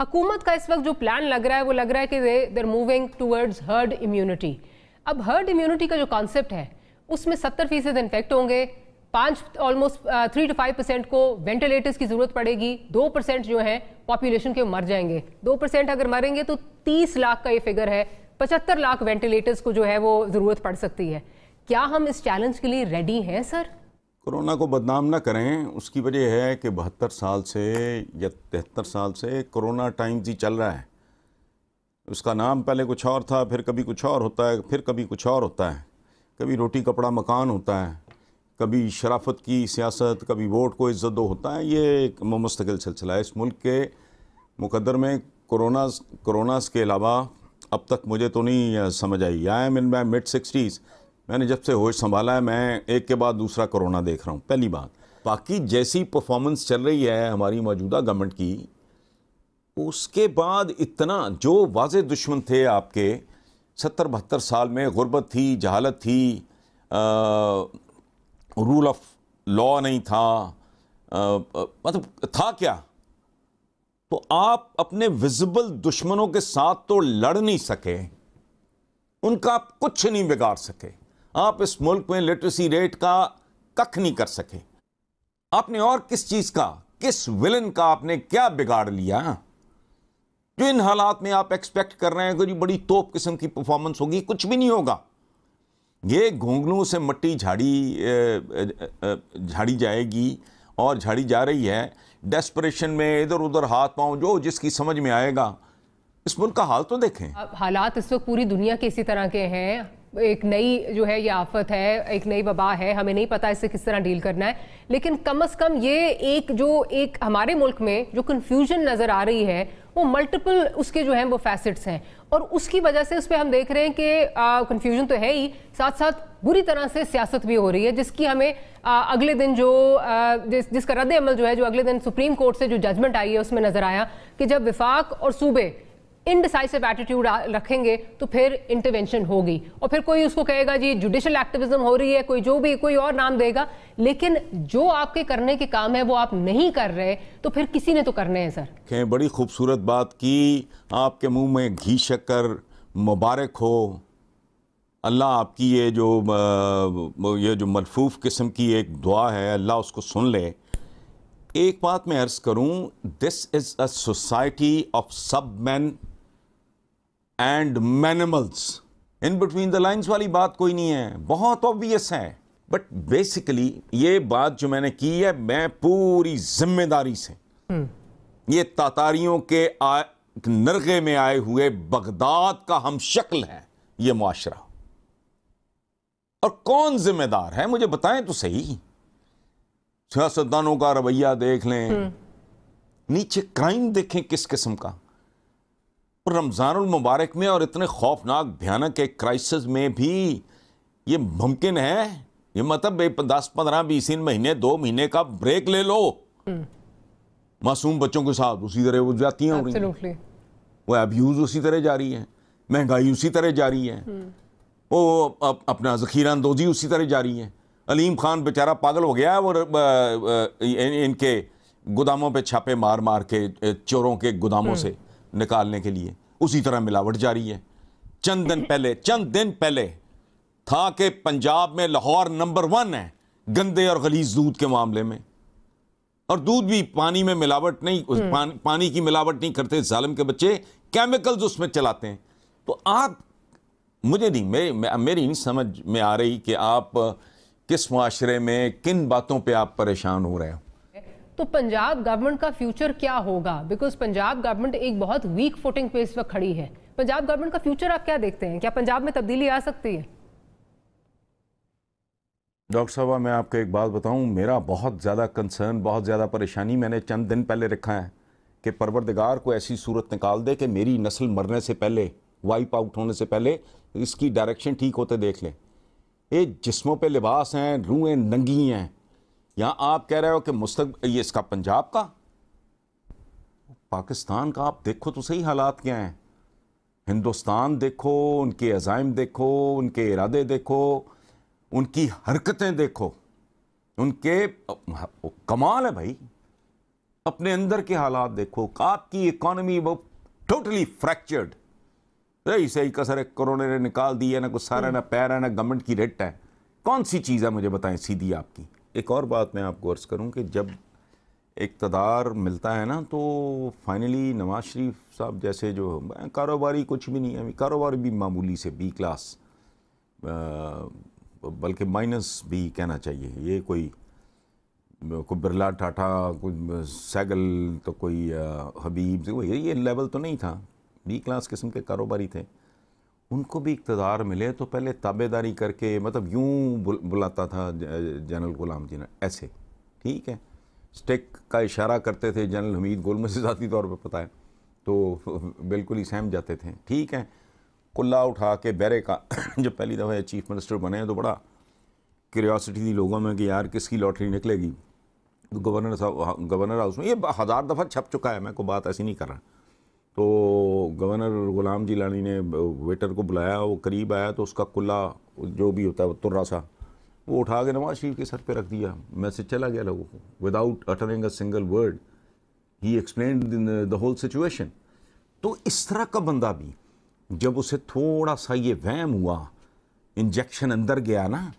हुकूमत का इस वक्त जो प्लान लग रहा है वो लग रहा है कि they they're moving towards herd immunity अब हर्ड इम्यूनिटी का जो कॉन्सेप्ट है उसमें सत्तर फीसद इन्फेक्ट होंगे पाँच almost three two five percent को वेंटिलेटर्स की ज़रूरत पड़ेगी दो परसेंट जो है पॉपुलेशन के मर जाएंगे दो परसेंट अगर मरेंगे तो तीस लाख का ये फिगर है पचहत्तर लाख वेंटिलेटर्स को जो है वो ज़रूरत पड़ सकती है क्या हम इस चैलेंज के लिए रेडी हैं सर कोरोना को बदनाम ना करें उसकी वजह है कि बहत्तर साल से या तिहत्तर साल से कोरोना टाइम्स ही चल रहा है उसका नाम पहले कुछ और था फिर कभी कुछ और होता है फिर कभी कुछ और होता है कभी रोटी कपड़ा मकान होता है कभी शराफत की सियासत कभी वोट को इज़्ज़त दो होता है ये एक मुस्तकिल सिलसिला है इस मुल्क के मुकदर में कोरोना कोरोनास के अलावा अब तक मुझे तो नहीं समझ आई I am in my mid sixties मैंने जब से होश संभाला है मैं एक के बाद दूसरा कोरोना देख रहा हूँ पहली बात बाकी जैसी परफॉर्मेंस चल रही है हमारी मौजूदा गवर्नमेंट की उसके बाद इतना जो वाज दुश्मन थे आपके सत्तर बहत्तर साल में गुर्बत थी जहालत थी आ, रूल ऑफ लॉ नहीं था आ, आ, मतलब था क्या तो आप अपने विजिबल दुश्मनों के साथ तो लड़ नहीं सके उनका आप कुछ नहीं बिगाड़ सके आप इस मुल्क में लिटरेसी रेट का कख नहीं कर सके आपने और किस चीज़ का किस विलन का आपने क्या बिगाड़ लिया जो इन हालात में आप एक्सपेक्ट कर रहे हैं कि जी बड़ी तोप किस्म की परफॉर्मेंस होगी कुछ भी नहीं होगा ये घोंगलों से मट्टी झाड़ी झाड़ी जाएगी और झाड़ी जा रही है डेस्परेशन में इधर उधर हाथ पाओ जो जिसकी समझ में आएगा इस मुल्क का हाल तो देखें हालात इस वक्त पूरी दुनिया के इसी तरह के हैं एक नई जो है ये आफत है एक नई वबा है हमें नहीं पता इससे किस तरह डील करना है लेकिन कम अज़ कम ये एक जो एक हमारे मुल्क में जो कन्फ्यूजन नज़र आ रही है वो मल्टीपल उसके जो हैं वो फैसेट्स हैं और उसकी वजह से उस पर हम देख रहे हैं कि कन्फ्यूजन तो है ही साथ साथ बुरी तरह से सियासत भी हो रही है जिसकी हमें आ, अगले दिन जो आ, जिस, जिसका रद्द अमल जो है जो अगले दिन सुप्रीम कोर्ट से जो जजमेंट आई है उसमें नज़र आया कि जब विफाक और सूबे इनडिसाइसिव एटीट्यूड रखेंगे तो फिर इंटरवेंशन होगी और फिर कोई उसको कहेगा जी जुडिशल एक्टिविज्म हो रही है कोई जो भी कोई और नाम देगा लेकिन जो आपके करने के काम है वो आप नहीं कर रहे तो फिर किसी ने तो करने हैं सर बड़ी खूबसूरत बात की आपके मुंह में घी शक्कर मुबारक हो अल्लाह आपकी ये जो ये जो मलफूफ किस्म की एक दुआ है अल्लाह उसको सुन ले एक बात मैं अर्ज़ करूं this is a society of sub man and animals in between the lines वाली बात कोई नहीं है बहुत ऑब्वियस है बट बेसिकली ये बात जो मैंने की है मैं पूरी जिम्मेदारी से ये तातारियों के नरगे में आए हुए बगदाद का हम शक्ल है ये मुआशरा और कौन जिम्मेदार है मुझे बताएं तो सही सियासतदानों का रवैया देख लें नीचे क्राइम देखें किस किस्म का रमज़ानुल मुबारक में और इतने खौफनाक भयानक एक क्राइसिस में भी ये मुमकिन है ये मतलब दस पंद्रह बीस तीन महीने दो महीने का ब्रेक ले लो हम्म। मासूम बच्चों के साथ उसी तरह वो जाती हैं है हैं वो अब्यूज़ उसी तरह जारी है महंगाई उसी तरह जारी है हम्म। वो अप, अपना ज़खीरा अंदोजी उसी तरह जारी है अलीम खान बेचारा पागल हो गया है और इनके गोदामों पे छापे मार मार के चोरों के गोदामों हम्म। से निकालने के लिए उसी तरह मिलावट जारी है चंद दिन पहले चंद दिन पहले था कि पंजाब में लाहौर नंबर वन है गंदे और गलीज दूध के मामले में और दूध भी पानी में मिलावट नहीं हम्म। पान, पानी की मिलावट नहीं करते जालम के बच्चे केमिकल्स उसमें चलाते हैं तो आप मुझे नहीं मे, मेरी नहीं समझ में आ रही कि आप किस माशरे में किन बातों पे आप परेशान हो रहे हो तो पंजाब गवर्नमेंट का फ्यूचर क्या होगा बिकॉज पंजाब गवर्नमेंट एक बहुत वीक फुटिंग पे इस वक्त खड़ी है पंजाब गवर्नमेंट का फ्यूचर आप क्या देखते हैं क्या पंजाब में तब्दीली आ सकती है डॉक्टर साहब मैं आपको एक बात बताऊं मेरा बहुत ज़्यादा कंसर्न बहुत ज़्यादा परेशानी मैंने चंद दिन पहले रखा है कि परवरदिगार को ऐसी सूरत निकाल दे कि मेरी नस्ल मरने से पहले वाइप आउट होने से पहले इसकी डायरेक्शन ठीक होते देख लें ये जिस्मों पे लिबास हैं रूहें नंगी हैं या आप कह रहे हो कि मुस्तक ये इसका पंजाब का पाकिस्तान का आप देखो तो सही हालात क्या हैं हिंदुस्तान देखो उनके अजाइम देखो उनके इरादे देखो उनकी हरकतें देखो उनके कमाल है भाई अपने अंदर के हालात देखो आपकी इकॉनमी वो टोटली फ्रैक्चर्ड सही सही कसर कोरोना ने निकाल दी है ना कुछ सारा ना पैर है ना गवर्नमेंट की रेट है कौन सी चीज़ है मुझे बताएं सीधी आपकी एक और बात मैं आपको अर्ज़ करूँ कि जब इकतदार मिलता है ना तो फाइनली नवाज शरीफ साहब जैसे जो कारोबारी कुछ भी नहीं है कारोबार भी मामूली से बी क्लास बल्कि माइनस भी कहना चाहिए ये कोई कोई बिरला टाटा कोई सैगल तो कोई हबीब ये लेवल तो नहीं था बी क्लास किस्म के कारोबारी थे उनको भी इकतदार मिले तो पहले ताबेदारी करके मतलब यूँ बुल, बुलाता था जनरल गुलाम जी ने ऐसे ठीक है स्टेक का इशारा करते थे जनरल हमीद गोलम से ज़ाती तौर पर पता है तो बिल्कुल ही सहम जाते थे ठीक है कुल्ला उठा के बैरे का जब पहली दफ़ा चीफ मिनिस्टर बने हैं तो बड़ा क्यूरियासिटी थी लोगों में कि यार किसकी लॉटरी निकलेगी तो गवर्नर साहब हाँ, गवर्नर हाउस में ये हज़ार दफ़ा छप चुका है मैं कोई बात ऐसी नहीं कर रहा तो गवर्नर गुलाम जिलानी ने वेटर को बुलाया वो करीब आया तो उसका कुल्ला जो भी होता है तुर्रा सा वो उठा के नवाज शरीफ के सर पे रख दिया मैसेज चला गया लोगों को without uttering a single word ही एक्सप्लेन द होल सिचुएशन तो इस तरह का बंदा भी जब उसे थोड़ा सा ये वहम हुआ इंजेक्शन अंदर गया ना